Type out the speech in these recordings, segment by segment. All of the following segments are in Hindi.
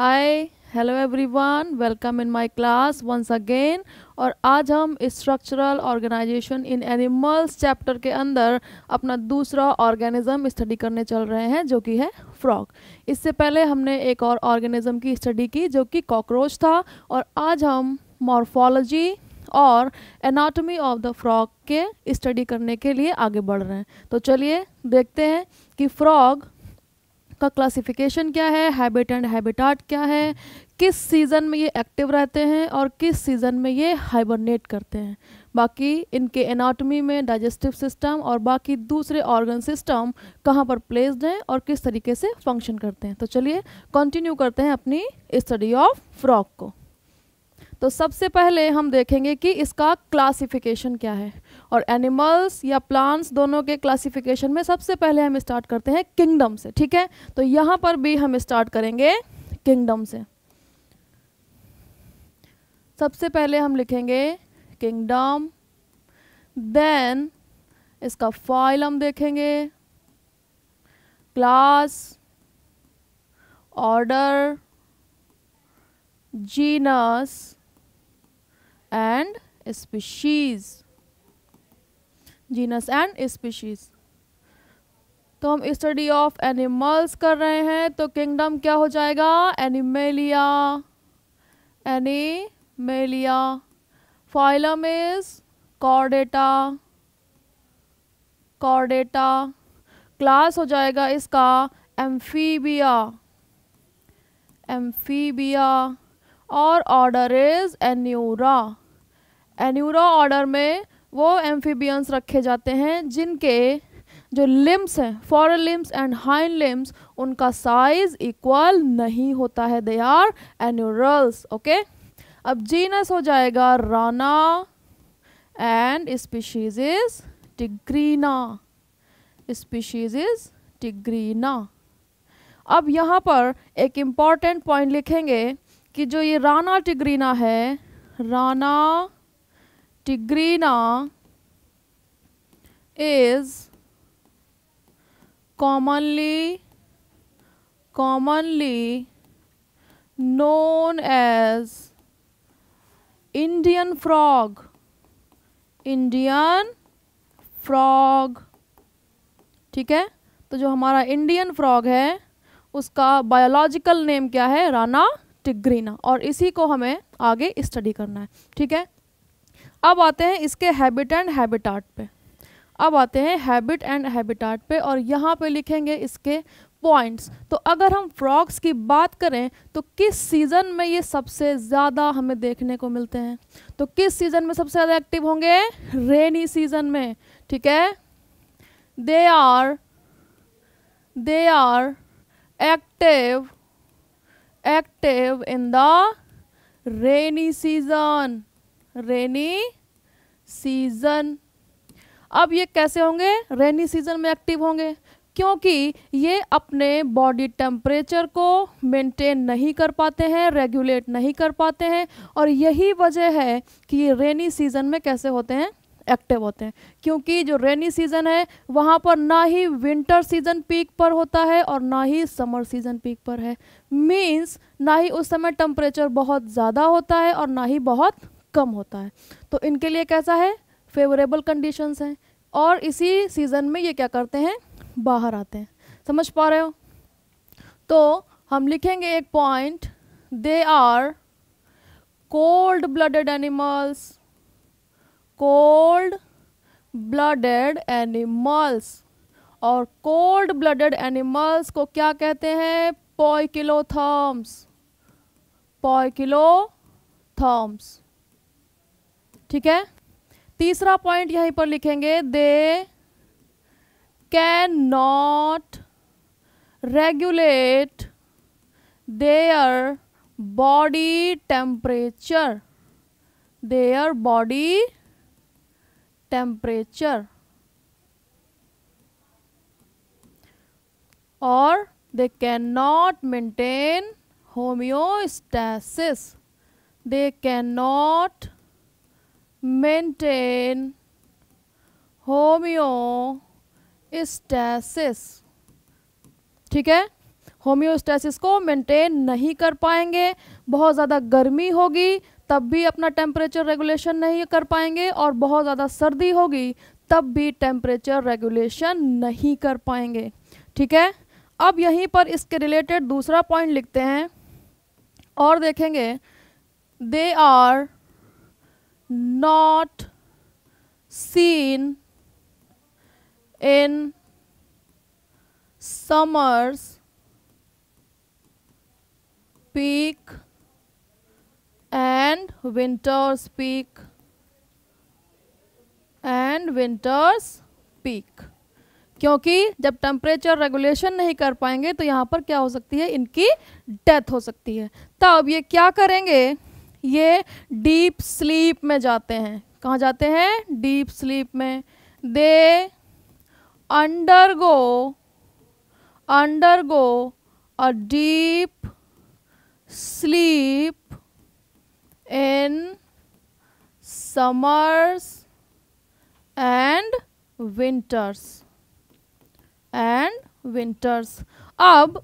hi hello everyone welcome in my class once again और आज हम structural organisation in animals chapter के अंदर अपना दूसरा ऑर्गेनिज्म स्टडी करने चल रहे हैं जो कि है फ्रॉक इससे पहले हमने एक और ऑर्गेनिज्म की स्टडी की जो कि कॉकरोच था और आज हम मॉर्फोलॉजी और एनाटॉमी ऑफ द फ्रॉग के स्टडी करने के लिए आगे बढ़ रहे हैं तो चलिए देखते हैं कि फ्रॉग आपका क्लासिफिकेशन क्या है हैबिट एंड हैबिटाट क्या है किस सीज़न में ये एक्टिव रहते हैं और किस सीज़न में ये हाइबरनेट करते हैं बाकी इनके एनाटॉमी में डाइजेस्टिव सिस्टम और बाकी दूसरे ऑर्गन सिस्टम कहाँ पर प्लेस्ड हैं और किस तरीके से फंक्शन करते हैं तो चलिए कंटिन्यू करते हैं अपनी स्टडी ऑफ फ्रॉक को तो सबसे पहले हम देखेंगे कि इसका क्लासिफिकेशन क्या है और एनिमल्स या प्लांट्स दोनों के क्लासिफिकेशन में सबसे पहले हम स्टार्ट करते हैं किंगडम से ठीक है तो यहाँ पर भी हम स्टार्ट करेंगे किंगडम से सबसे पहले हम लिखेंगे किंगडम देन इसका फाइल हम देखेंगे class order genus and species genus and species तो हम स्टडी ऑफ एनिमल्स कर रहे हैं तो किंगडम क्या हो जाएगा Animalia Animalia phylum is Chordata Chordata class हो जाएगा इसका एम्फीबिया एम्फीबिया और order is Anura Anura order में वो एम्फीबियंस रखे जाते हैं जिनके जो लिम्स हैं fore limbs and hind limbs उनका साइज इक्वल नहीं होता है दे आर एन्यूरल्स ओके अब जीनस हो जाएगा Rana and species is tigrina species is tigrina अब यहाँ पर एक इम्पॉर्टेंट पॉइंट लिखेंगे कि जो ये राना टिग्रीना है Rana tigrina is commonly commonly known as Indian frog Indian frog ठीक है तो जो हमारा इंडियन फ्रॉग है उसका बायोलॉजिकल नेम क्या है राना टिग्रीना और इसी को हमें आगे स्टडी करना है ठीक है अब आते हैं इसके हैबिट एंड हैबिटाट पे अब आते हैं हैबिट एंड हैबिटाट पे और यहाँ पे लिखेंगे इसके पॉइंट्स तो अगर हम फ्रॉग्स की बात करें तो किस सीज़न में ये सबसे ज़्यादा हमें देखने को मिलते हैं तो किस सीज़न में सबसे ज़्यादा एक्टिव होंगे रेनी सीज़न में ठीक है they are they are active active in the rainy season rainy season अब ये कैसे होंगे रेनी सीजन में एक्टिव होंगे क्योंकि ये अपने बॉडी टेम्परेचर को मेंटेन नहीं कर पाते हैं रेगुलेट नहीं कर पाते हैं और यही वजह है कि ये रेनी सीजन में कैसे होते हैं एक्टिव होते हैं क्योंकि जो रेनी सीज़न है वहाँ पर ना ही विंटर सीज़न पीक पर होता है और ना ही समर सीज़न पीक पर है मीन्स ना ही उस समय टेम्परेचर बहुत ज़्यादा होता है और ना ही बहुत कम होता है तो इनके लिए कैसा है फेवरेबल कंडीशंस हैं और इसी सीज़न में ये क्या करते हैं बाहर आते हैं समझ पा रहे हो तो हम लिखेंगे एक point they are cold blooded animals cold blooded animals और कोल्ड ब्लडेड एनिमल्स को क्या कहते हैं पॉइकिलोथर्म्स पॉइकिलोथर्म्स ठीक है तीसरा पॉइंट यहीं पर लिखेंगे they can not regulate their body temperature their body temperature or they cannot maintain homeostasis they cannot maintain homeostasis ठीक है होम्योस्टैसिस को मेंटेन नहीं कर पाएंगे बहुत ज़्यादा गर्मी होगी तब भी अपना टेम्परेचर रेगुलेशन नहीं कर पाएंगे और बहुत ज़्यादा सर्दी होगी तब भी टेम्परेचर रेगुलेशन नहीं कर पाएंगे ठीक है अब यहीं पर इसके रिलेटेड दूसरा पॉइंट लिखते हैं और देखेंगे they are not seen in summers peak and winter's peak and winter's peak क्योंकि जब टेम्परेचर रेगुलेशन नहीं कर पाएंगे तो यहाँ पर क्या हो सकती है इनकी डेथ हो सकती है तब ये क्या करेंगे ये डीप स्लीप में जाते हैं कहाँ जाते हैं डीप स्लीप में they undergo undergo a deep sleep in summers and winters and winters अब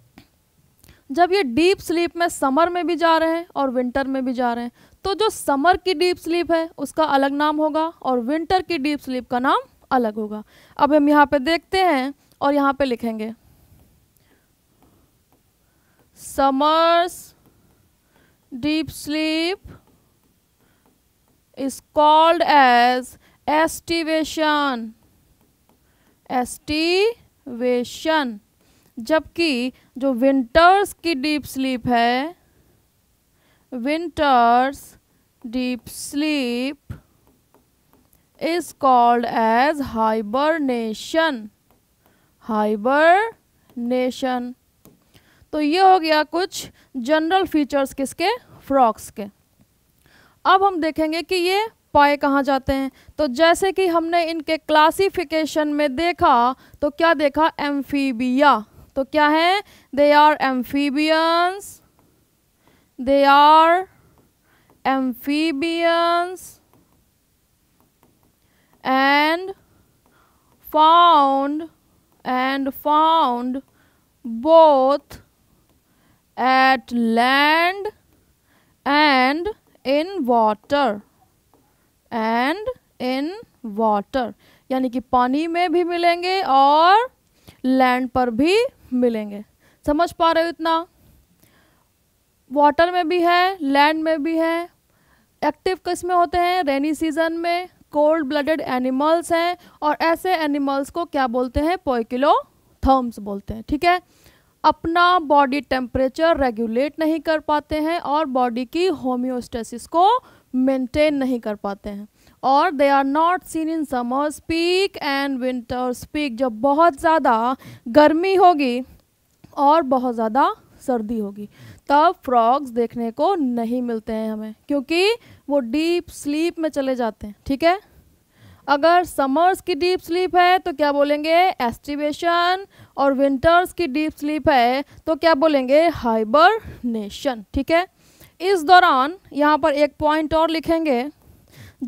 जब ये डीप स्लीप में समर में भी जा रहे हैं और विंटर में भी जा रहे हैं तो जो समर की डीप स्लीप है उसका अलग नाम होगा और विंटर की डीप स्लीप का नाम अलग होगा अब हम यहाँ पे देखते हैं और यहाँ पे लिखेंगे summers deep sleep is called as estivation estivation जबकि जो विंटर्स की डीप स्लीप है winters deep sleep is called as hibernation hibernation तो ये हो गया कुछ जनरल फीचर्स किसके फ्रॉक्स के अब हम देखेंगे कि ये पाए कहाँ जाते हैं तो जैसे कि हमने इनके क्लासिफिकेशन में देखा तो क्या देखा एम्फीबिया तो क्या है they are amphibians they are amphibians and found and found both at land and in water and in water यानी कि पानी में भी मिलेंगे और लैंड पर भी मिलेंगे समझ पा रहे हो इतना वाटर में भी है लैंड में भी है एक्टिव किस में होते हैं रेनी सीजन में कोल्ड ब्लडेड एनिमल्स हैं और ऐसे एनिमल्स को क्या बोलते हैं पोइकिलो थर्म्स बोलते हैं ठीक है अपना बॉडी टेम्परेचर रेगुलेट नहीं कर पाते हैं और बॉडी की होम्योस्टेसिस को मेंटेन नहीं कर पाते हैं और they are not seen in summers peak and winters peak जब बहुत ज़्यादा गर्मी होगी और बहुत ज़्यादा सर्दी होगी तब फ्रॉग्स देखने को नहीं मिलते हैं हमें क्योंकि वो डीप स्लीप में चले जाते हैं ठीक है अगर समर्स की डीप स्लीप है तो क्या बोलेंगे एस्टिवेशन और विंटर्स की डीप स्लीप है तो क्या बोलेंगे हाइबरनेशन ठीक है इस दौरान यहाँ पर एक पॉइंट और लिखेंगे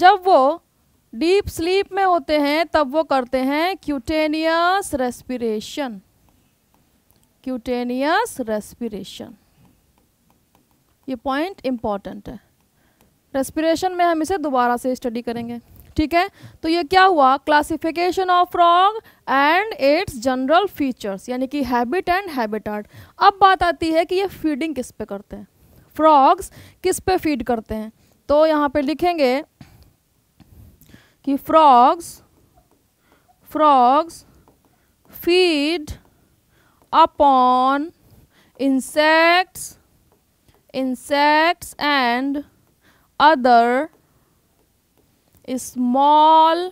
जब वो डीप स्लीप में होते हैं तब वो करते हैं क्यूटेनियस रेस्पिरेशन क्यूटेनियस रेस्पिरेशन ये पॉइंट इम्पॉर्टेंट है रेस्पिरेशन में हम इसे दोबारा से स्टडी करेंगे ठीक है तो ये क्या हुआ classification of frog and its general features यानी कि हैबिट एंड हैबिटाट अब बात आती है कि ये फीडिंग किस पे करते हैं फ्रॉग्स किस पे फीड करते हैं तो यहाँ पे लिखेंगे कि frogs frogs feed upon insects insects and other small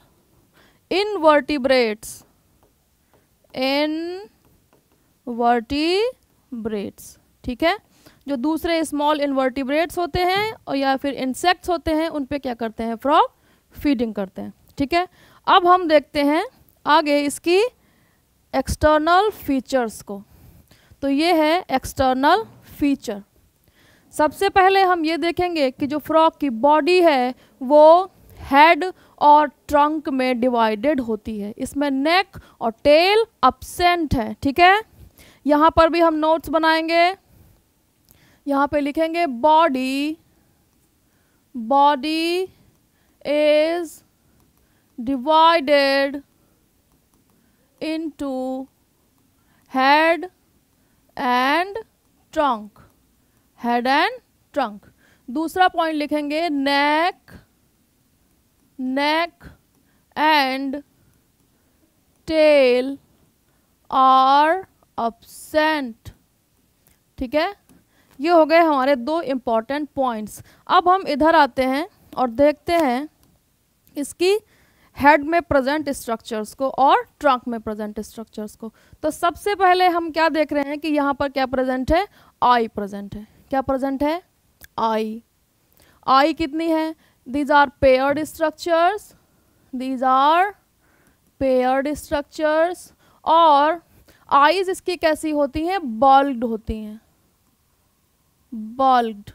invertebrates invertebrates ठीक है जो दूसरे स्मॉल invertebrates होते हैं और या फिर इंसेक्ट्स होते हैं उन पर क्या करते हैं frog फीडिंग करते हैं ठीक है अब हम देखते हैं आगे इसकी एक्सटर्नल फीचर्स को तो ये है एक्सटर्नल फीचर सबसे पहले हम ये देखेंगे कि जो फ्रॉक की बॉडी है वो हेड और ट्रंक में डिवाइडेड होती है इसमें नेक और टेल अपसेंट है ठीक है यहाँ पर भी हम नोट्स बनाएंगे यहाँ पे लिखेंगे body body is divided into head and trunk head and trunk दूसरा पॉइंट लिखेंगे neck neck and tail are absent ठीक है ये हो गए हमारे दो इम्पॉर्टेंट पॉइंट्स अब हम इधर आते हैं और देखते हैं इसकी हेड में प्रेजेंट स्ट्रक्चर्स को और ट्रंक में प्रेजेंट स्ट्रक्चर्स को तो सबसे पहले हम क्या देख रहे हैं कि यहाँ पर क्या प्रेजेंट है आई प्रेजेंट है क्या प्रेजेंट है आई आई कितनी है these are paired structures these are paired structures और आईज इसकी कैसी होती hain bulged होती हैं bulged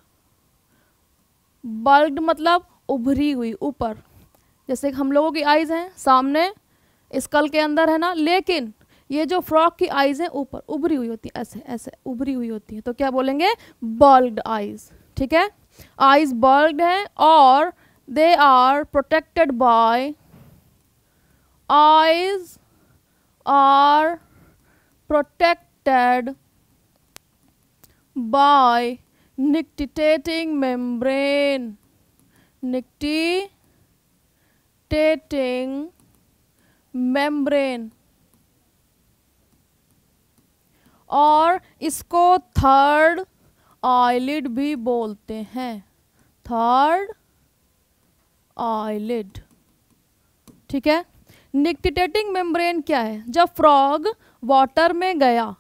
bulged मतलब उभरी हुई ऊपर जैसे हम लोगों की आइज़ hain सामने स्कल के अंदर है ना लेकिन ये जो फ्रॉक की आईज हैं ऊपर उभरी हुई होती हैं ऐसे ऐसे उभरी हुई होती हैं तो क्या बोलेंगे बल्ग्ड आइज़ ठीक है आईज बल्ग्ड है और they are protected by eyes are protected by nictitating membrane nictitating membrane और इसको थर्ड आईलिड भी बोलते हैं थर्ड आईलिड ठीक है निकटिटेटिंग मेम्ब्रेन क्या है जब फ्रॉग वाटर में गया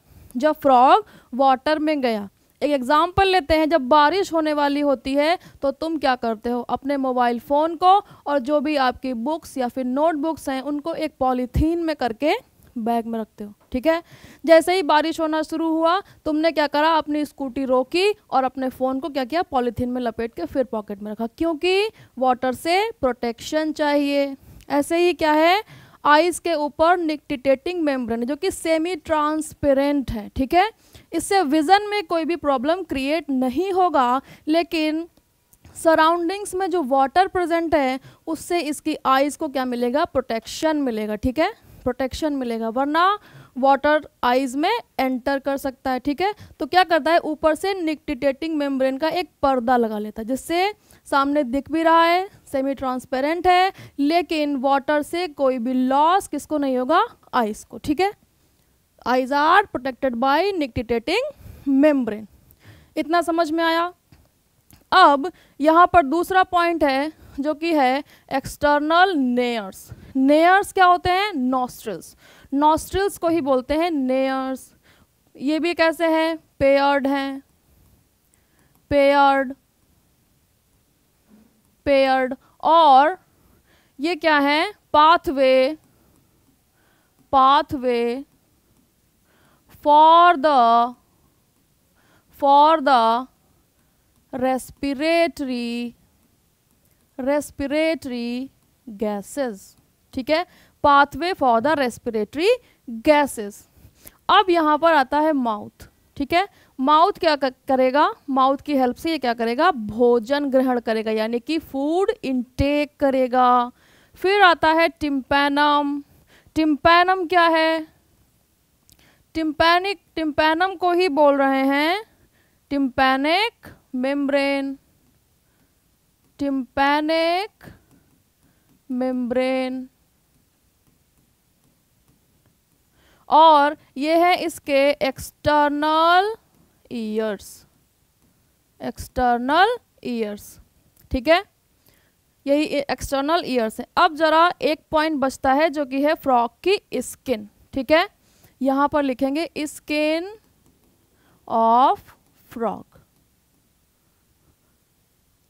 जब फ्रॉग वाटर में गया एक एग्जाम्पल लेते हैं जब बारिश होने वाली होती है तो तुम क्या करते हो अपने मोबाइल फ़ोन को और जो भी आपकी बुक्स या फिर नोटबुक्स हैं उनको एक पॉलीथीन में करके बैग में रखते हो ठीक है जैसे ही बारिश होना शुरू हुआ तुमने क्या करा अपनी स्कूटी रोकी और अपने फ़ोन को क्या किया पॉलीथीन में लपेट के फिर पॉकेट में रखा क्योंकि वाटर से प्रोटेक्शन चाहिए ऐसे ही क्या है आइस के ऊपर निकटिटेटिंग मेम्ब्रेन जो कि सेमी ट्रांसपेरेंट है ठीक है इससे विज़न में कोई भी प्रॉब्लम क्रिएट नहीं होगा लेकिन सराउंडिंग्स में जो वाटर प्रेजेंट है उससे इसकी आइज़ को क्या मिलेगा प्रोटेक्शन मिलेगा ठीक है प्रोटेक्शन मिलेगा वरना वाटर आइज में एंटर कर सकता है ठीक है तो क्या करता है ऊपर से निकटिटेटिंग मेम्ब्रेन का एक पर्दा लगा लेता है जिससे सामने दिख भी रहा है सेमी ट्रांसपेरेंट है लेकिन वाटर से कोई भी लॉस किसको नहीं होगा आइज को ठीक है eyes are protected by nictitating membrane इतना समझ में आया अब यहाँ पर दूसरा पॉइंट है जो कि है एक्सटर्नल नेयर्स नेयर्स क्या होते हैं नॉस्ट्रल्स नॉस्ट्रल्स को ही बोलते हैं नेयर्स ये भी कैसे हैं पेयर्ड हैं पेयर्ड पेयर्ड और ये क्या है pathway pathway for the for the respiratory respiratory gases ठीक है pathway for the respiratory gases अब यहाँ पर आता है माउथ ठीक है माउथ क्या करेगा माउथ की हेल्प से ये क्या करेगा भोजन ग्रहण करेगा यानी कि फूड इनटेक करेगा फिर आता है टिम्पैनम टिम्पैनम क्या है टिम्पैनिक टिम्पैनम को ही बोल रहे हैं टिम्पैनिक मेम्ब्रेन टिम्पैनिक मेम्ब्रेन और ये है इसके एक्सटर्नल ईयर्स एक्सटर्नल ईयर्स ठीक है यही एक्सटर्नल ईयर्स है अब ज़रा एक पॉइंट बचता है जो कि है फ्रॉक की स्किन ठीक है यहाँ पर लिखेंगे स्किन ऑफ फ्रॉक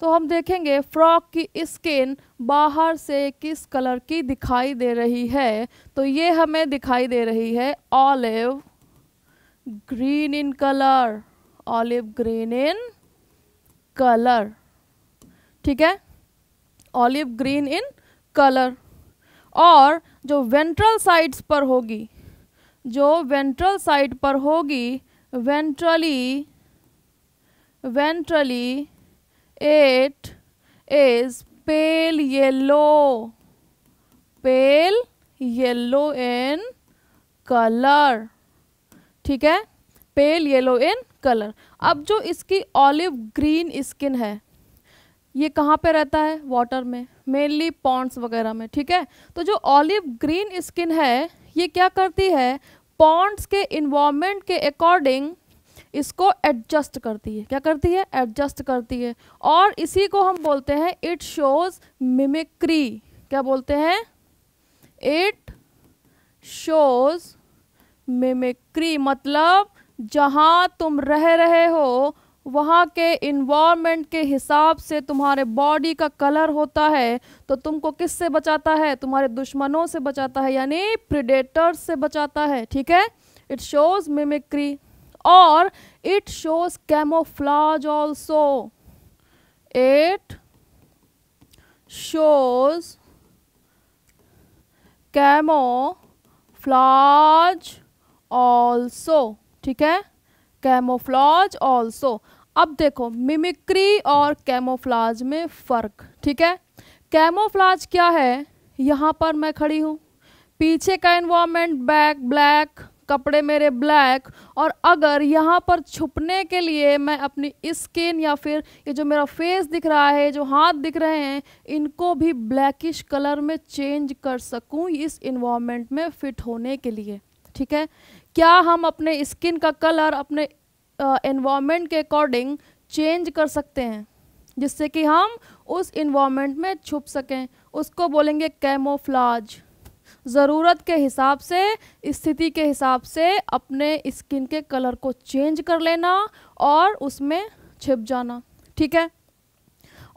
तो हम देखेंगे फ्रॉक की स्किन बाहर से किस कलर की दिखाई दे रही है तो ये हमें दिखाई दे रही है olive green in colour olive green in colour ठीक है ऑलिव ग्रीन इन कलर और जो वेंट्रल साइड्स पर होगी जो वेंट्रल साइड पर होगी ventrally ventrally it is pale yellow pale yellow in color ठीक है पेल येलो इन कलर अब जो इसकी ऑलिव ग्रीन स्किन है ये कहाँ पे रहता है वाटर में मेनली पॉन्ड्स वगैरह में ठीक है तो जो ऑलिव ग्रीन स्किन है ये क्या करती है पॉन्ड्स के इन्वामेंट के अकॉर्डिंग इसको एडजस्ट करती है क्या करती है एडजस्ट करती है और इसी को हम बोलते हैं इट शोज मिमिक्री क्या बोलते हैं इट शोज मिमिक्री मतलब जहां तुम रह रहे हो वहाँ के इन्वामेंट के हिसाब से तुम्हारे बॉडी का कलर होता है तो तुमको किस से बचाता है तुम्हारे दुश्मनों से बचाता है यानी प्रिडेटर्स से बचाता है ठीक है इट शोज मिमिक्री और it shows camouflage also it shows camouflage also ठीक है कैमोफ्लाज ऑल्सो अब देखो मिमिक्री और कैमोफ्लाज में फ़र्क ठीक है कैमोफ्लाज क्या है यहाँ पर मैं खड़ी हूँ पीछे का इन्वामेंट बैक ब्लैक कपड़े मेरे ब्लैक और अगर यहाँ पर छुपने के लिए मैं अपनी स्किन या फिर ये जो मेरा फेस दिख रहा है जो हाथ दिख रहे हैं इनको भी ब्लैकिश कलर में चेंज कर सकूँ इस इन्वामेंट में फिट होने के लिए ठीक है क्या हम अपने स्किन का कलर अपने इन्वामेंट के अकॉर्डिंग चेंज कर सकते हैं जिससे कि हम उस इन्वामेंट में छुप सकें उसको बोलेंगे कैमोफ्लाज ज़रूरत के हिसाब से स्थिति के हिसाब से अपने स्किन के कलर को चेंज कर लेना और उसमें छिप जाना ठीक है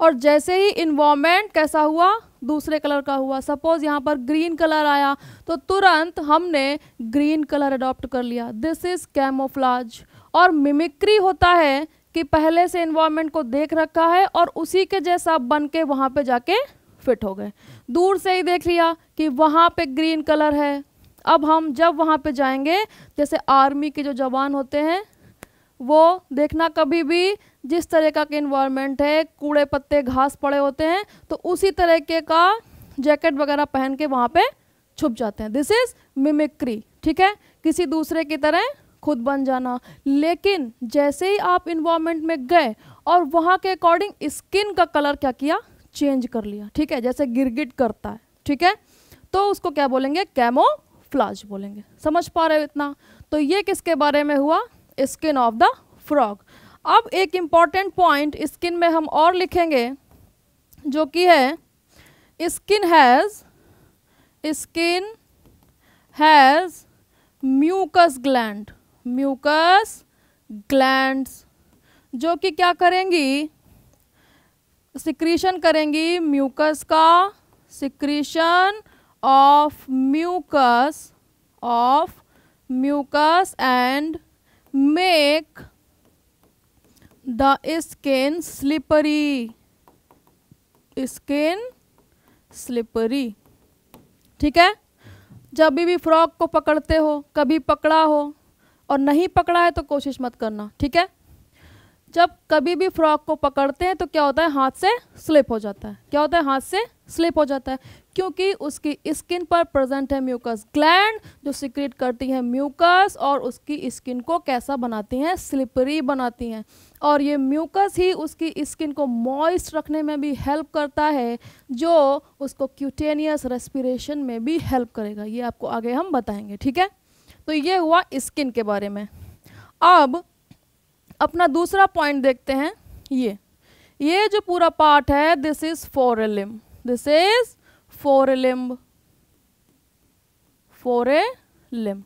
और जैसे ही इन्वामेंट कैसा हुआ दूसरे कलर का हुआ सपोज यहाँ पर ग्रीन कलर आया तो तुरंत हमने ग्रीन कलर अडॉप्ट कर लिया दिस इज़ कैमोफ्लाज और मिमिक्री होता है कि पहले से इन्वामेंट को देख रखा है और उसी के जैसा बन के वहाँ पर जाके फिट हो गए दूर से ही देख लिया कि वहाँ पे ग्रीन कलर है अब हम जब वहाँ पे जाएंगे जैसे आर्मी के जो जवान होते हैं वो देखना कभी भी जिस तरह का के इन्वायरमेंट है कूड़े पत्ते घास पड़े होते हैं तो उसी तरह के का जैकेट वगैरह पहन के वहाँ पे छुप जाते हैं दिस इज़ मिमिक्री ठीक है किसी दूसरे की तरह खुद बन जाना लेकिन जैसे ही आप इन्वायरमेंट में गए और वहाँ के अकॉर्डिंग स्किन का कलर क्या किया चेंज कर लिया ठीक है जैसे गिरगिट करता है ठीक है तो उसको क्या बोलेंगे फ्लाज बोलेंगे समझ पा रहे हो इतना तो ये किसके बारे में हुआ स्किन ऑफ द फ्रॉग अब एक इम्पॉर्टेंट पॉइंट स्किन में हम और लिखेंगे जो कि है skin has skin has mucus gland mucus glands जो कि क्या करेंगी सिक्रीशन करेंगी म्यूकस का secretion of mucus of mucus and make the skin slippery skin slippery ठीक है जब भी फ्रॉक को पकड़ते हो कभी पकड़ा हो और नहीं पकड़ा है तो कोशिश मत करना ठीक है जब कभी भी फ्रॉक को पकड़ते हैं तो क्या होता है हाथ से स्लिप हो जाता है क्या होता है हाथ से स्लिप हो जाता है क्योंकि उसकी स्किन पर प्रेजेंट है म्यूकस ग्लैंड जो सिक्रेट करती है म्यूकस और उसकी स्किन को कैसा बनाती हैं स्लिपरी बनाती हैं और ये म्यूकस ही उसकी स्किन को मॉइस्ट रखने में भी हेल्प करता है जो उसको क्यूटेनियस रेस्पिरेशन में भी हेल्प करेगा ये आपको आगे हम बताएंगे ठीक है तो ये हुआ स्किन के बारे में अब अपना दूसरा पॉइंट देखते हैं ये ये जो पूरा पार्ट है this is fore limb this is fore limb fore limb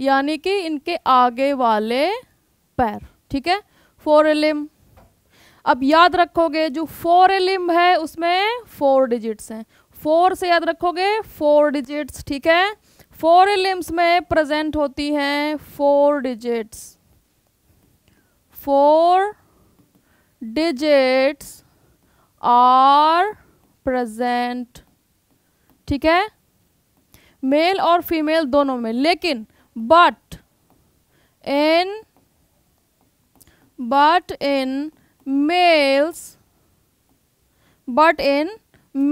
यानी कि इनके आगे वाले पैर ठीक है फोर लिम्ब अब याद रखोगे जो फोर लिम्ब है उसमें फोर डिजिट्स हैं फोर से याद रखोगे फोर डिजिट्स ठीक है फोर लिम्ब्स में प्रेजेंट होती हैं four digits four digits are present ठीक है मेल और फीमेल दोनों में लेकिन but in but in males but in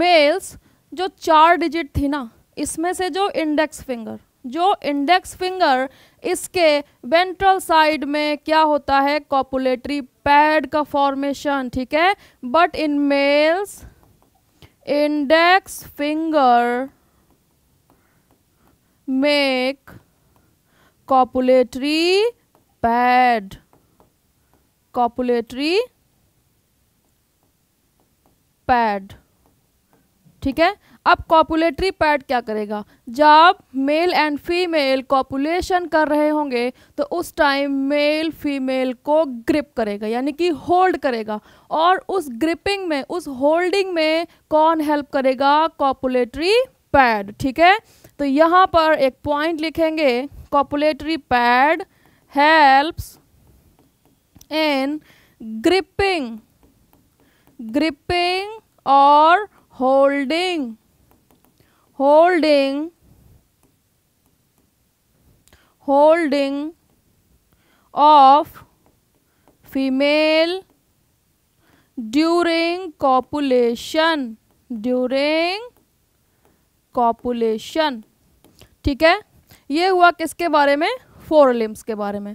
males जो चार डिजिट थी ना इसमें से जो इंडेक्स फिंगर जो इंडेक्स फिंगर इसके वेंट्रल साइड में क्या होता है कॉपुलेटरी पैड का फॉर्मेशन ठीक है but in males index finger make copulatory pad copulatory pad ठीक है अब कॉपुलेटरी पैड क्या करेगा जब मेल एंड फीमेल कॉपुलेशन कर रहे होंगे तो उस टाइम मेल फीमेल को ग्रिप करेगा यानी कि होल्ड करेगा और उस ग्रिपिंग में उस होल्डिंग में कौन हेल्प करेगा कॉपुलेटरी पैड ठीक है तो यहाँ पर एक पॉइंट लिखेंगे copulatory pad helps in gripping gripping और holding holding holding of female during copulation during copulation ठीक है ये हुआ किसके बारे में फोर लिम्स के बारे में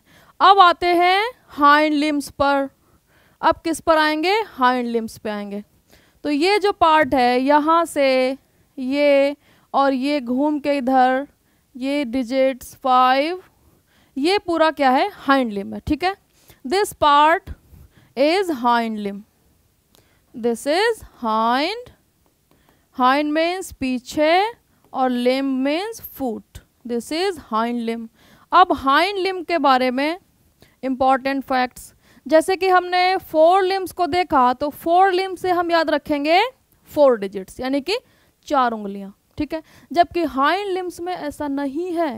अब आते हैं हाइंड लिम्स पर अब किस पर आएंगे हाइंड लिम्स पे आएंगे तो ये जो पार्ट है यहाँ से ये और ये घूम के इधर ये डिजिट्स फाइव ये पूरा क्या है हाइंड लिम है ठीक है this part is hind limb this is hind hind means पीछे और limb means foot this is hind limb अब हाइंड लिम के बारे में इम्पॉर्टेंट फैक्ट्स जैसे कि हमने फोर लिम्स को देखा तो फोर लिम्स से हम याद रखेंगे फोर डिजिट्स यानी कि चार उंगलियां ठीक है जबकि हाइंड लिम्स में ऐसा नहीं है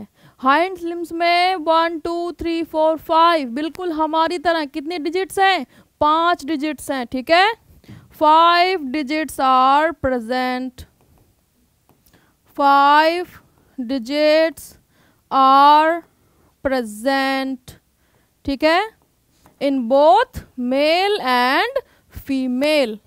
हाइंड लिम्स में one two three four five बिल्कुल हमारी तरह कितने डिजिट्स हैं पांच डिजिट्स हैं ठीक है five digits are present five digits are present ठीक है in both male and female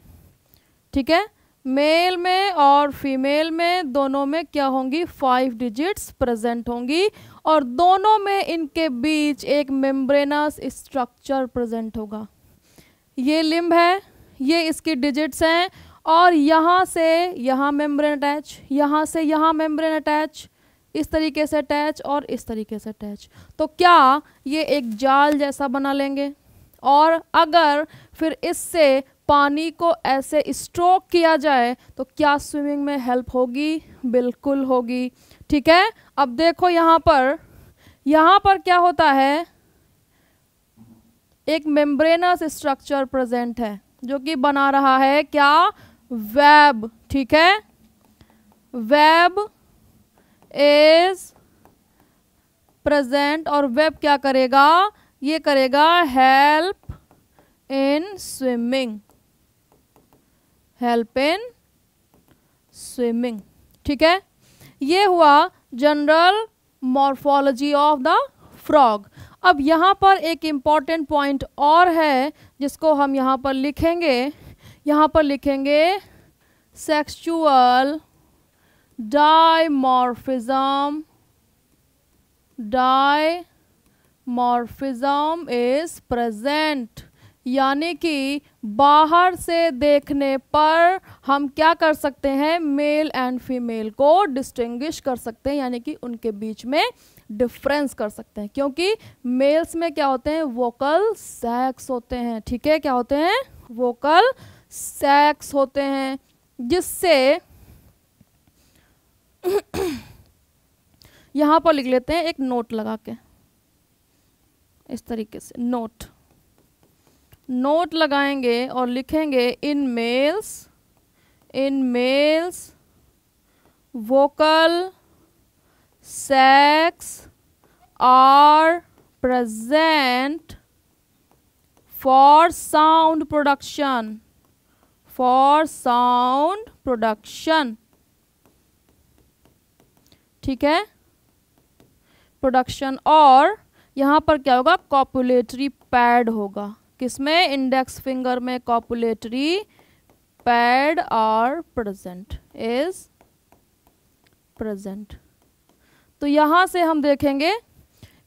ठीक है मेल में और फीमेल में दोनों में क्या होंगी फाइव डिजिट्स प्रेजेंट होंगी और दोनों में इनके बीच एक मेम्ब्रेनस स्ट्रक्चर प्रेजेंट होगा ये लिम्ब है ये इसकी डिजिट्स हैं और यहाँ से यहाँ मेम्ब्रेन अटैच यहाँ से यहाँ मेम्ब्रेन अटैच इस तरीके से अटैच और इस तरीके से अटैच तो क्या ये एक जाल जैसा बना लेंगे और अगर फिर इससे पानी को ऐसे स्ट्रोक किया जाए तो क्या स्विमिंग में हेल्प होगी बिल्कुल होगी ठीक है अब देखो यहाँ पर यहाँ पर क्या होता है एक मेम्ब्रेनस स्ट्रक्चर प्रेजेंट है जो कि बना रहा है क्या वेब ठीक है वेब इज प्रेजेंट और वेब क्या करेगा ये करेगा help in swimming help in swimming ठीक है ये हुआ general morphology of the frog अब यहाँ पर एक इम्पॉर्टेंट पॉइंट और है जिसको हम यहाँ पर लिखेंगे यहाँ पर लिखेंगे sexual dimorphism dimorphism is present यानी कि बाहर से देखने पर हम क्या कर सकते हैं मेल एंड फीमेल को डिस्टिंग्विश कर सकते हैं यानी कि उनके बीच में डिफरेंस कर सकते हैं क्योंकि मेल्स में क्या होते हैं वोकल सेक्स होते हैं ठीक है क्या होते हैं वोकल सेक्स होते हैं जिससे यहाँ पर लिख लेते हैं एक नोट लगा के इस तरीके से नोट नोट लगाएंगे और लिखेंगे in males in males vocal sacs are present for sound production for sound production ठीक है प्रोडक्शन और यहाँ पर क्या होगा कॉपुलेटरी पैड होगा किसमें इंडेक्स फिंगर में कॉपुलेटरी पैड और प्रेजेंट इज प्रेजेंट तो यहाँ से हम देखेंगे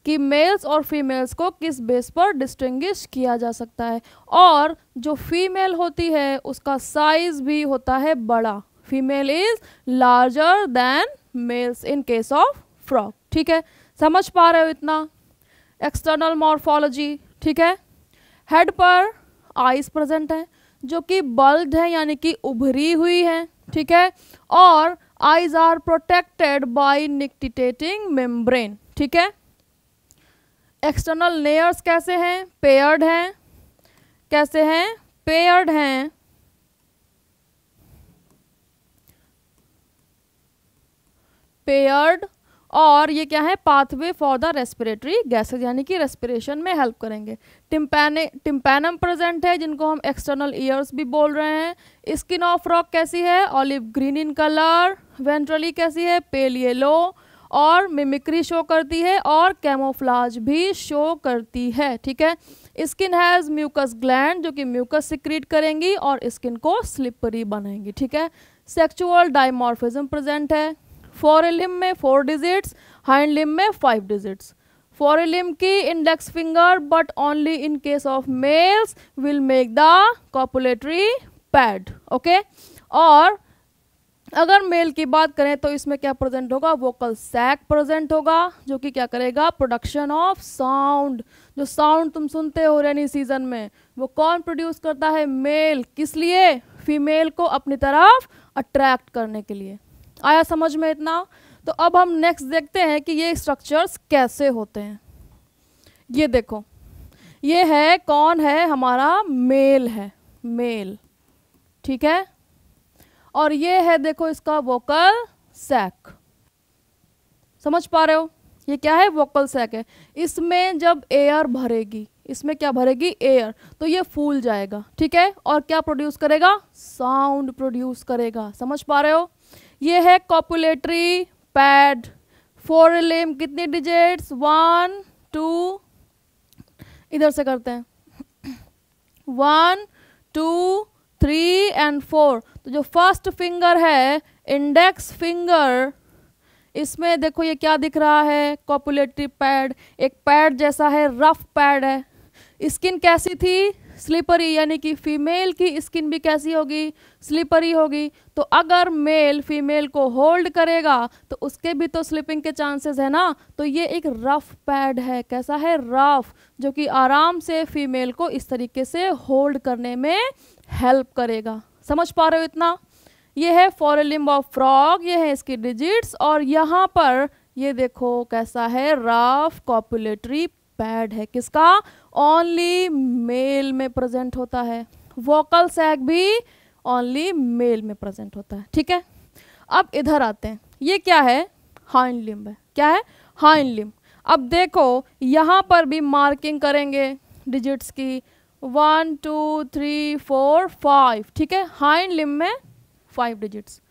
कि मेल्स और फीमेल्स को किस बेस पर डिस्टिंग्विश किया जा सकता है और जो फीमेल होती है उसका साइज भी होता है बड़ा female is larger than males in case of frog ठीक है समझ पा रहे हो इतना एक्सटर्नल मॉर्फोलॉजी ठीक है हेड पर आइस प्रेजेंट है जो कि बल्ड है यानी कि उभरी हुई है ठीक है और eyes are protected by nictitating membrane ठीक है एक्सटर्नल लेयर्स कैसे हैं पेयर्ड हैं कैसे हैं पेयर्ड हैं पेयर्ड और ये क्या है pathway for the respiratory gases यानी कि रेस्पिरेशन में हेल्प करेंगे टिम्पैने टिम्पैनम प्रेजेंट है जिनको हम एक्सटर्नल ईयर्स भी बोल रहे हैं स्किन ऑफ रॉक कैसी है olive green in colour ventrally कैसी है पेल येलो और मिमिक्री शो करती है और कैमोफ्लाज भी शो करती है ठीक है स्किन हैज़ म्यूकस ग्लैंड जो कि म्यूकस सिक्रीट करेंगी और स्किन को स्लिपरी बनाएंगी ठीक है सेक्चुअल डाइमॉर्फिज्म प्रेजेंट है फोर लिम में फोर डिजिट्स हाइंड लिम में फाइव डिजिट्स फोर लिम की index finger but only in case of males will make the copulatory pad okay और अगर मेल की बात करें तो इसमें क्या प्रेजेंट होगा वोकल सैक प्रेजेंट होगा जो कि क्या करेगा प्रोडक्शन ऑफ साउंड जो साउंड तुम सुनते हो रेनी सीजन में वो कौन प्रोड्यूस करता है मेल किस लिए फीमेल को अपनी तरफ अट्रैक्ट करने के लिए आया समझ में इतना तो अब हम नेक्स्ट देखते हैं कि ये स्ट्रक्चर्स कैसे होते हैं ये देखो ये है कौन है हमारा मेल है मेल ठीक है और ये है देखो इसका वोकल सैक समझ पा रहे हो ये क्या है वोकल सैक है इसमें जब एयर भरेगी इसमें क्या भरेगी एयर तो ये फूल जाएगा ठीक है और क्या प्रोड्यूस करेगा साउंड प्रोड्यूस करेगा समझ पा रहे हो ये है कॉपुलेटरी पैड फोर लेम कितने डिजिट्स वन टू इधर से करते हैं one two three and four तो जो फर्स्ट फिंगर है इंडेक्स फिंगर इसमें देखो ये क्या दिख रहा है कॉपुलेटरी पैड एक पैड जैसा है रफ पैड है स्किन कैसी थी स्लिपरी यानी कि फीमेल की स्किन भी कैसी होगी स्लिपरी होगी तो अगर मेल फीमेल को होल्ड करेगा तो उसके भी तो स्लिपिंग के चांसेस है ना तो ये एक रफ पैड है कैसा है रफ जो कि आराम से फीमेल को इस तरीके से होल्ड करने में हेल्प करेगा समझ पा रहे हो इतना ये है फॉरलिम्ब ऑफ फ्रॉग ये है इसकी डिजिट्स और यहाँ पर ये देखो कैसा है रफ कॉपुलेटरी पैड है किसका ओनली मेल में प्रेजेंट होता है वोकल सैक भी ओनली मेल में प्रेजेंट होता है ठीक है अब इधर आते हैं ये क्या है हाइंड लिम्ब है क्या है हाइंड लिम्ब अब देखो यहाँ पर भी मार्किंग करेंगे डिजिट्स की one two three four five ठीक है हाइंड लिम्ब में five digits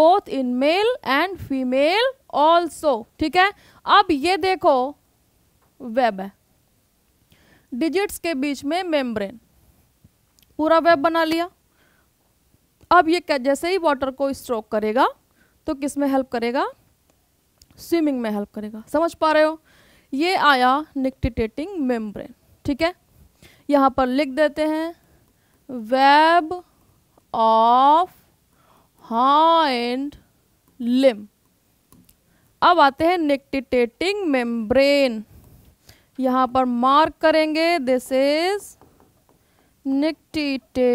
both in male and female also ठीक है अब ये देखो वेब है डिजिट्स के बीच में मेम्ब्रेन पूरा वेब बना लिया अब ये जैसे ही वाटर को स्ट्रोक करेगा तो किस में हेल्प करेगा स्विमिंग में हेल्प करेगा समझ पा रहे हो ये आया निकटिटेटिंग मेम्ब्रेन ठीक है यहाँ पर लिख देते हैं वेब ऑफ हाइंड लिम अब आते हैं निकटिटेटिंग मेम्ब्रेन यहाँ पर मार्क करेंगे दिस इज निकटी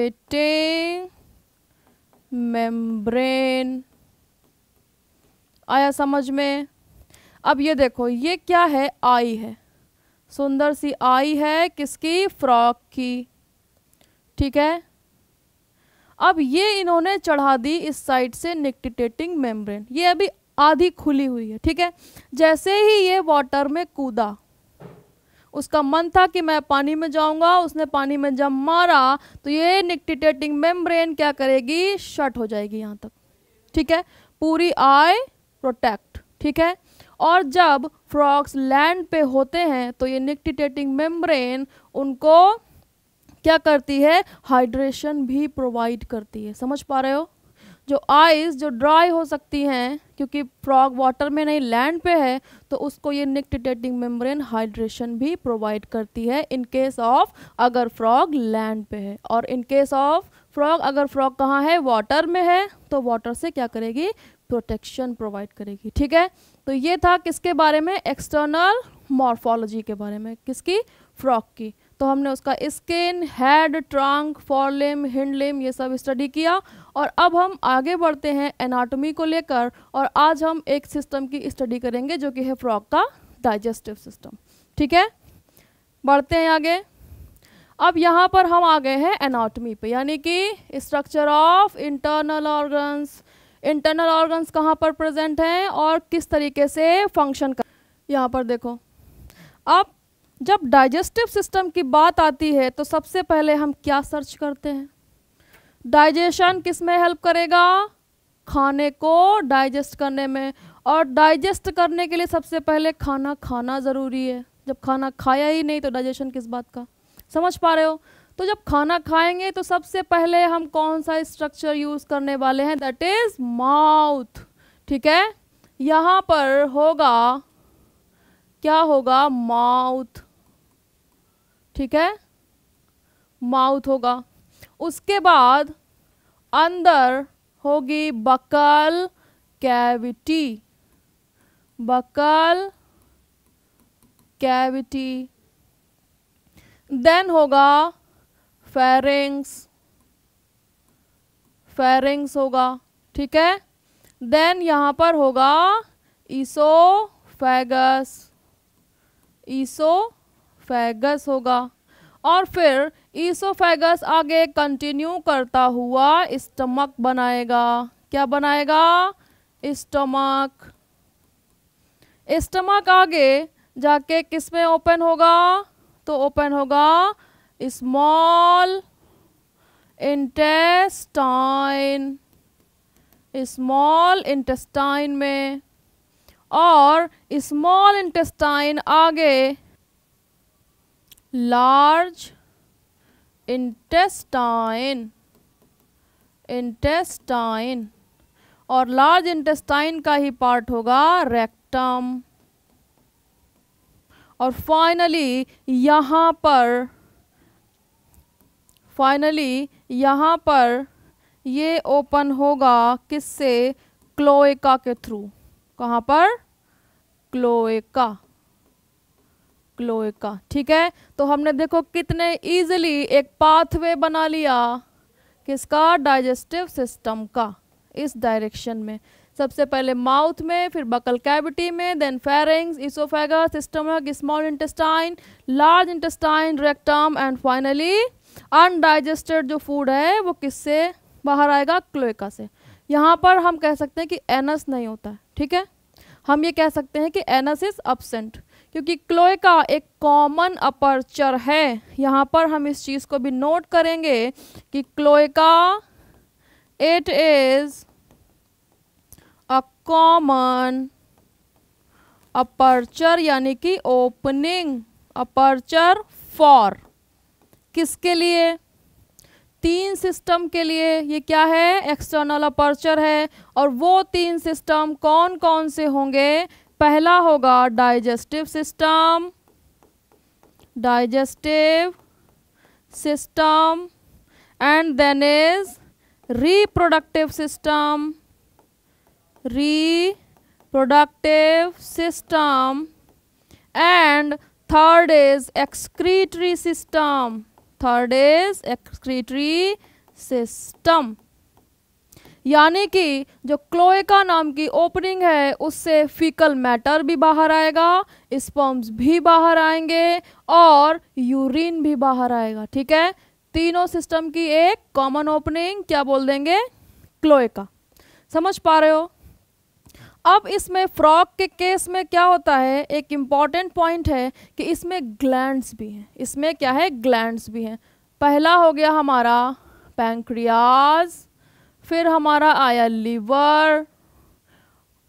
मेम्ब्रेन आया समझ में अब ये देखो ये क्या है आई है सुंदर सी आई है किसकी फ्रॉक की ठीक है अब ये इन्होंने चढ़ा दी इस साइड से निकटिटेटिंग मेम्ब्रेन ये अभी आधी खुली हुई है ठीक है जैसे ही ये वाटर में कूदा उसका मन था कि मैं पानी में जाऊंगा उसने पानी में जब मारा तो ये निकटिटेटिंग मेम्ब्रेन क्या करेगी शट हो जाएगी यहाँ तक ठीक है पूरी आई प्रोटेक्ट ठीक है और जब फ्रॉक्स लैंड पे होते हैं तो ये निकटिटेटिंग मेम्ब्रेन उनको क्या करती है हाइड्रेशन भी प्रोवाइड करती है समझ पा रहे हो जो आइस जो ड्राई हो सकती हैं क्योंकि फ्रॉग वाटर में नहीं लैंड पे है तो उसको ये निकटिटेटिंग मेम्ब्रेन हाइड्रेशन भी प्रोवाइड करती है इन केस ऑफ अगर फ्रॉग लैंड पे है और इन केस ऑफ फ्रॉग अगर फ्रॉग कहाँ है वाटर में है तो वाटर से क्या करेगी प्रोटेक्शन प्रोवाइड करेगी ठीक है तो ये था किसके बारे में एक्सटर्नल मॉर्फोलॉजी के बारे में किसकी फ्रॉग की तो हमने उसका skin head trunk forelimb hindlimb ये सब स्टडी किया और अब हम आगे बढ़ते हैं एनाटॉमी को लेकर और आज हम एक सिस्टम की स्टडी करेंगे जो कि है फ्रॉग का डाइजेस्टिव सिस्टम ठीक है बढ़ते हैं आगे अब यहाँ पर हम आ गए हैं एनाटॉमी पे यानी कि structure of internal organs internal organs कहाँ पर प्रेजेंट हैं और किस तरीके से फंक्शन कर यहाँ पर देखो अब जब डाइजेस्टिव सिस्टम की बात आती है तो सबसे पहले हम क्या सर्च करते हैं डाइजेशन किस में हेल्प करेगा खाने को डाइजेस्ट करने में और डाइजेस्ट करने के लिए सबसे पहले खाना खाना ज़रूरी है जब खाना खाया ही नहीं तो डाइजेशन किस बात का समझ पा रहे हो तो जब खाना खाएंगे तो सबसे पहले हम कौन सा स्ट्रक्चर यूज़ करने वाले हैं दैट इज़ माउथ ठीक है यहाँ पर होगा क्या होगा माउथ ठीक है माउथ होगा उसके बाद अंदर होगी buccal cavity buccal cavity then होगा फेरिंग्स फेरिंग्स होगा ठीक है देन यहाँ पर होगा ईसो फैगस ईसो फैगस होगा और फिर ईसोफेगस आगे कंटिन्यू करता हुआ स्टमक बनाएगा क्या बनाएगा स्टमक स्टमक आगे जाके किस में ओपन होगा तो ओपन होगा स्मॉल इंटेस्टाइन स्मॉल इंटेस्टाइन में और स्मॉल इंटेस्टाइन आगे लार्ज इंटेस्टाइन इंटेस्टाइन और लार्ज इंटेस्टाइन का ही पार्ट होगा रेक्टम और फाइनली यहाँ पर फाइनली यहाँ पर ये ओपन होगा किससे क्लोएका के थ्रू कहाँ पर क्लोएका क्लोएका ठीक है तो हमने देखो कितने इजीली एक पाथवे बना लिया किसका डाइजेस्टिव सिस्टम का इस डायरेक्शन में सबसे पहले माउथ में फिर बकल कैविटी में then pharynx oesophagus system small intestine large intestine rectum and finally undigested जो फूड है वो किससे बाहर आएगा क्लोएका से यहाँ पर हम कह सकते हैं कि एनस नहीं होता है ठीक है हम ये कह सकते हैं कि एनस इज अपसेंट क्योंकि क्लोए का एक कॉमन अपर्चर है यहाँ पर हम इस चीज़ को भी नोट करेंगे कि क्लोए का it is a common aperture यानी कि ओपनिंग अपर्चर फॉर किसके लिए तीन सिस्टम के लिए ये क्या है एक्सटर्नल अपर्चर है और वो तीन सिस्टम कौन कौन से होंगे पहला होगा digestive system digestive system and then is reproductive system reproductive system and third is excretory system third is excretory system यानी कि जो क्लोएका नाम की ओपनिंग है उससे फीकल मैटर भी बाहर आएगा स्पम्स भी बाहर आएंगे और यूरिन भी बाहर आएगा ठीक है तीनों सिस्टम की एक कॉमन ओपनिंग क्या बोल देंगे क्लोएका समझ पा रहे हो अब इसमें फ्रॉक के केस में क्या होता है एक इम्पॉर्टेंट पॉइंट है कि इसमें ग्लैंड्स भी हैं इसमें क्या है ग्लैंड्स भी हैं पहला हो गया हमारा पैंक्रियाज़ फिर हमारा आया लीवर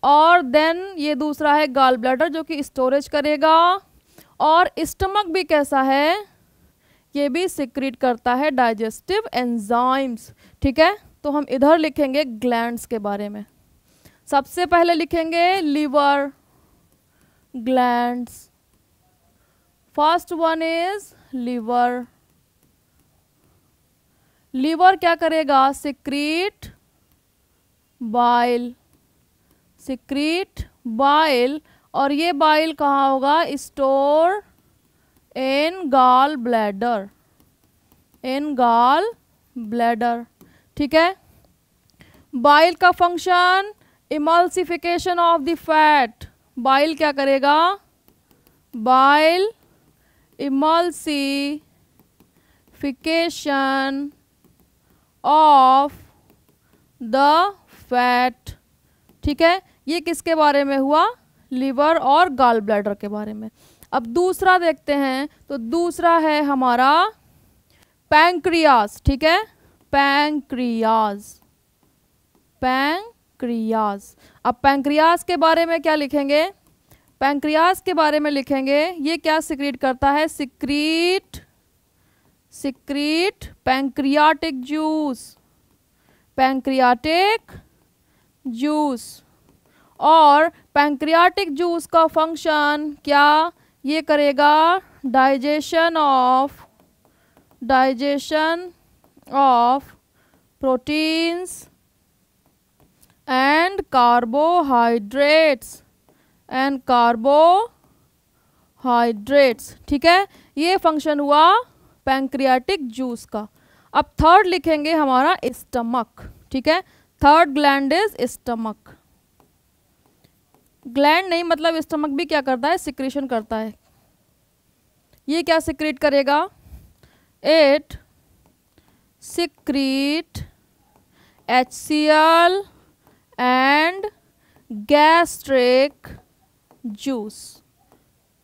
और देन ये दूसरा है गाल ब्लडर जो कि स्टोरेज करेगा और स्टमक भी कैसा है ये भी सिक्रीट करता है डाइजेस्टिव एंजाइम्स ठीक है तो हम इधर लिखेंगे ग्लैंड्स के बारे में सबसे पहले लिखेंगे liver glands first one is liver liver क्या करेगा सिक्रीट बाइल सिक्रीट बाइल और ये बाइल कहाँ होगा store in gall bladder in gall bladder ठीक है बाइल का function emulsification of the fat bile क्या करेगा bile emulsification of the fat ठीक है ये किसके बारे में हुआ लिवर और गाल ब्लैडर के बारे में अब दूसरा देखते हैं तो दूसरा है हमारा पैंक्रियाज ठीक है पैंक्रियाज पैंक्रियाज अब पैंक्रियाज के बारे में क्या लिखेंगे पैंक्रियाज के बारे में लिखेंगे ये क्या सिक्रीट करता है secrete secrete pancreatic juice pancreatic juice और पैंक्रियाटिक जूस का फंक्शन क्या ये करेगा digestion of digestion of proteins and carbohydrates and carbohydrates ठीक है ये फंक्शन हुआ पैंक्रियाटिक जूस का अब थर्ड लिखेंगे हमारा स्टमक ठीक है third gland is stomach gland नहीं मतलब स्टमक भी क्या करता है सिक्रेशन करता है ये क्या सिक्रेट करेगा at secrete H C L and gastric juice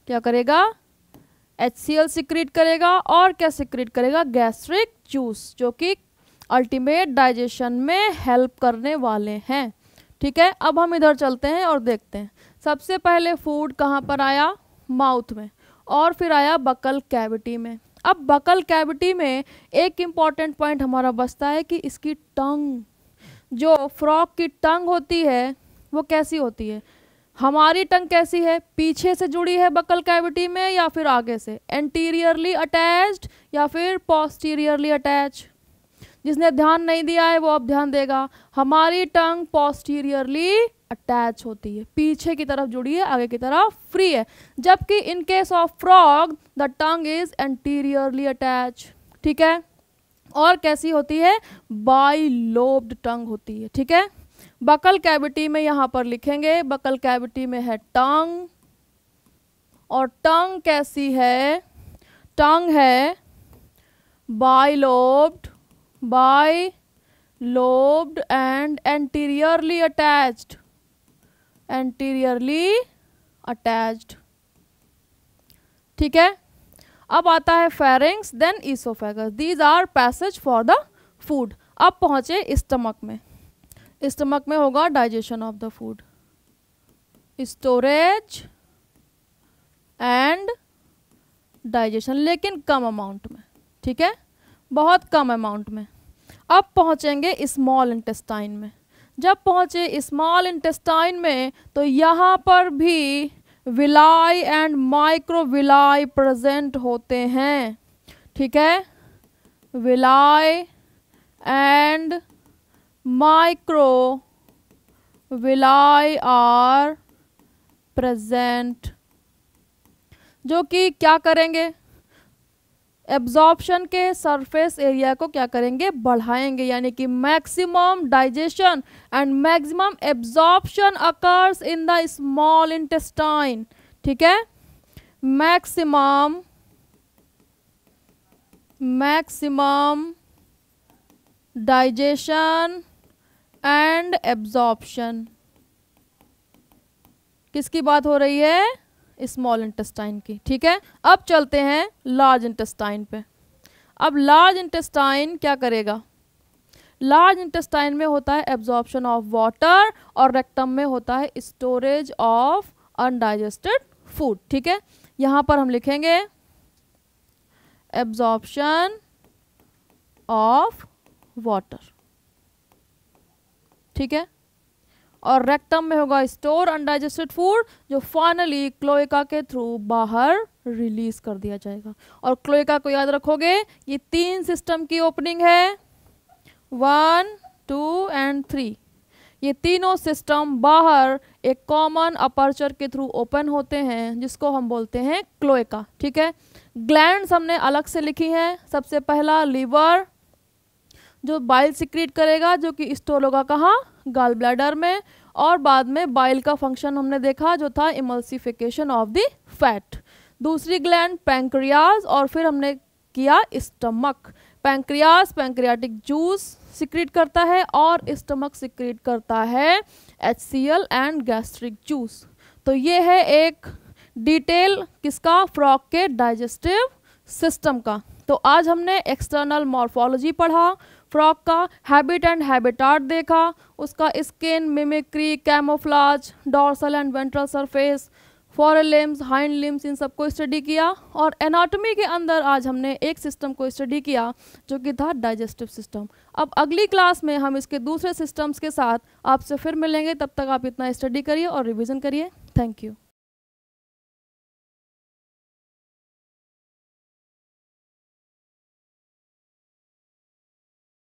क्या करेगा एच सी एल सिक्रीट करेगा और क्या सिक्रिट करेगा गैस्ट्रिक जूस जो कि अल्टीमेट डाइजेशन में हेल्प करने वाले हैं ठीक है अब हम इधर चलते हैं और देखते हैं सबसे पहले फूड कहाँ पर आया माउथ में और फिर आया बकल कैविटी में अब बकल कैविटी में एक इम्पॉर्टेंट पॉइंट हमारा बचता है कि इसकी टंग जो फ्रॉक की टंग होती है वो कैसी होती है हमारी टंग कैसी है पीछे से जुड़ी है बकल कैविटी में या फिर आगे से एंटीरियरली अटैच्ड या फिर पोस्टीरियरली अटैच जिसने ध्यान नहीं दिया है वो अब ध्यान देगा हमारी टंग पोस्टीरियरली अटैच होती है पीछे की तरफ जुड़ी है आगे की तरफ फ्री है जबकि in case of frog the tongue is anteriorly attach ठीक है और कैसी होती है बाई लोब्ड टंग होती है ठीक है बकल कैविटी में यहां पर लिखेंगे बकल कैविटी में है टंग और टंग कैसी है टंग है bilobed bilobed and anteriorly attach anteriorly attach ठीक है अब आता है pharynx then oesophagus these are passage for the food अब पहुंचे स्टमक में स्टमक में होगा digestion of the food storage and digestion लेकिन कम अमाउंट में ठीक है बहुत कम अमाउंट में अब पहुंचेंगे स्मॉल इंटेस्टाइन में जब पहुंचे स्मॉल इंटेस्टाइन में तो यहाँ पर भी विलाई एंड माइक्रोविलाई प्रेजेंट होते हैं ठीक है villi and microvilli are present जो कि क्या करेंगे एब्जॉर्प्शन के सरफेस एरिया को क्या करेंगे बढ़ाएंगे यानी कि maximum digestion and maximum absorption occurs in the small intestine ठीक है maximum maximum digestion and absorption किसकी बात हो रही है स्मॉल इंटेस्टाइन की ठीक है अब चलते हैं लार्ज इंटेस्टाइन पे अब लार्ज इंटेस्टाइन क्या करेगा लार्ज इंटेस्टाइन में होता है एब्जॉर्प्शन ऑफ वाटर और रेक्टम में होता है स्टोरेज ऑफ अनडाइजेस्टेड फूड ठीक है यहां पर हम लिखेंगे एब्जॉर्प्शन ऑफ वाटर ठीक है और रेक्टम में होगा स्टोर अनडाइजेस्टेड फूड जो फाइनली क्लोएका के थ्रू बाहर रिलीज कर दिया जाएगा और क्लोएका को याद रखोगे ये तीन सिस्टम की ओपनिंग है वन टू एंड थ्री ये तीनों सिस्टम बाहर एक कॉमन अपर्चर के थ्रू ओपन होते हैं जिसको हम बोलते हैं क्लोएका ठीक है ग्लैंड्स हमने अलग से लिखी हैं सबसे पहला लीवर जो बाइल सिक्रीट करेगा जो कि स्टोर होगा कहाँ गाल ब्लैडर में और बाद में बाइल का फंक्शन हमने देखा जो था इमल्सिफिकेशन ऑफ द फैट दूसरी ग्लैंड पैंक्रियाज और फिर हमने किया stomach pancreas pancreatic juice secrete करता है और स्टमक सिक्रीट करता है एच एंड गैस्ट्रिक जूस तो ये है एक डिटेल किसका फ्रॉक के डाइजेस्टिव सिस्टम का तो आज हमने एक्सटर्नल मॉर्फोलॉजी पढ़ा फ्रॉक का हैबिट एंड हैबिटाट देखा उसका skin mimicry camouflage dorsal and ventral surface fore limbs hind limbs इन सबको स्टडी किया और एनाटॉमी के अंदर आज हमने एक सिस्टम को स्टडी किया जो कि था डाइजेस्टिव सिस्टम अब अगली क्लास में हम इसके दूसरे सिस्टम्स के साथ आपसे फिर मिलेंगे तब तक आप इतना स्टडी करिए और रिविज़न करिए थैंक यू